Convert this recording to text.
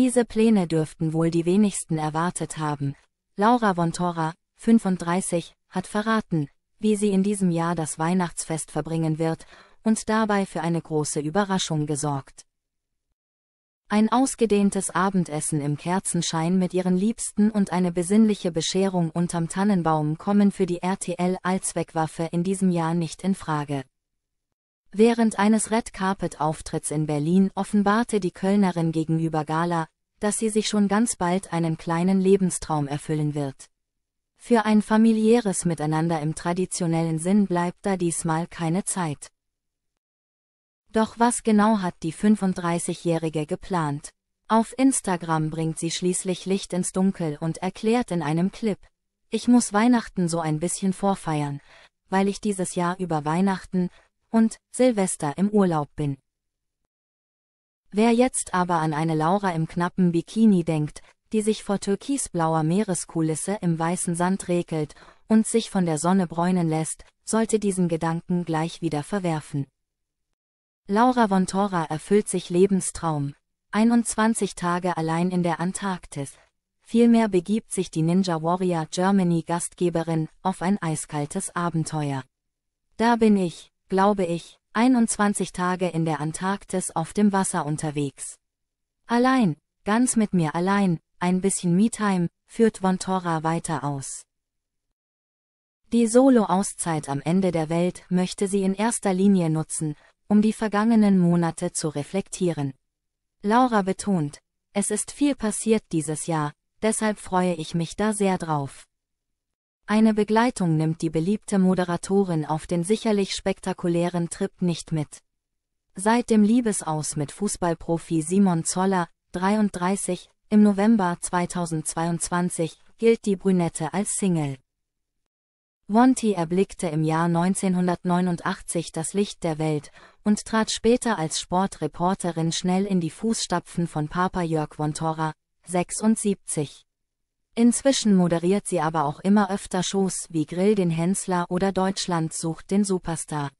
Diese Pläne dürften wohl die wenigsten erwartet haben. Laura Vontora, 35, hat verraten, wie sie in diesem Jahr das Weihnachtsfest verbringen wird und dabei für eine große Überraschung gesorgt. Ein ausgedehntes Abendessen im Kerzenschein mit ihren Liebsten und eine besinnliche Bescherung unterm Tannenbaum kommen für die RTL Allzweckwaffe in diesem Jahr nicht in Frage. Während eines Red Carpet-Auftritts in Berlin offenbarte die Kölnerin gegenüber Gala, dass sie sich schon ganz bald einen kleinen Lebenstraum erfüllen wird. Für ein familiäres Miteinander im traditionellen Sinn bleibt da diesmal keine Zeit. Doch was genau hat die 35-Jährige geplant? Auf Instagram bringt sie schließlich Licht ins Dunkel und erklärt in einem Clip, ich muss Weihnachten so ein bisschen vorfeiern, weil ich dieses Jahr über Weihnachten und Silvester im Urlaub bin. Wer jetzt aber an eine Laura im knappen Bikini denkt, die sich vor türkisblauer Meereskulisse im weißen Sand regelt und sich von der Sonne bräunen lässt, sollte diesen Gedanken gleich wieder verwerfen. Laura Vontora erfüllt sich Lebenstraum. 21 Tage allein in der Antarktis. Vielmehr begibt sich die Ninja Warrior Germany Gastgeberin auf ein eiskaltes Abenteuer. Da bin ich, glaube ich, 21 Tage in der Antarktis auf dem Wasser unterwegs. Allein, ganz mit mir allein, ein bisschen Me-Time, führt Vontora weiter aus. Die Solo-Auszeit am Ende der Welt möchte sie in erster Linie nutzen, um die vergangenen Monate zu reflektieren. Laura betont, es ist viel passiert dieses Jahr, deshalb freue ich mich da sehr drauf. Eine Begleitung nimmt die beliebte Moderatorin auf den sicherlich spektakulären Trip nicht mit. Seit dem Liebesaus mit Fußballprofi Simon Zoller, 33, im November 2022 gilt die Brünette als Single. Wonti erblickte im Jahr 1989 das Licht der Welt und trat später als Sportreporterin schnell in die Fußstapfen von Papa Jörg Vontora, 76. Inzwischen moderiert sie aber auch immer öfter Shows wie Grill den Hensler oder Deutschland sucht den Superstar.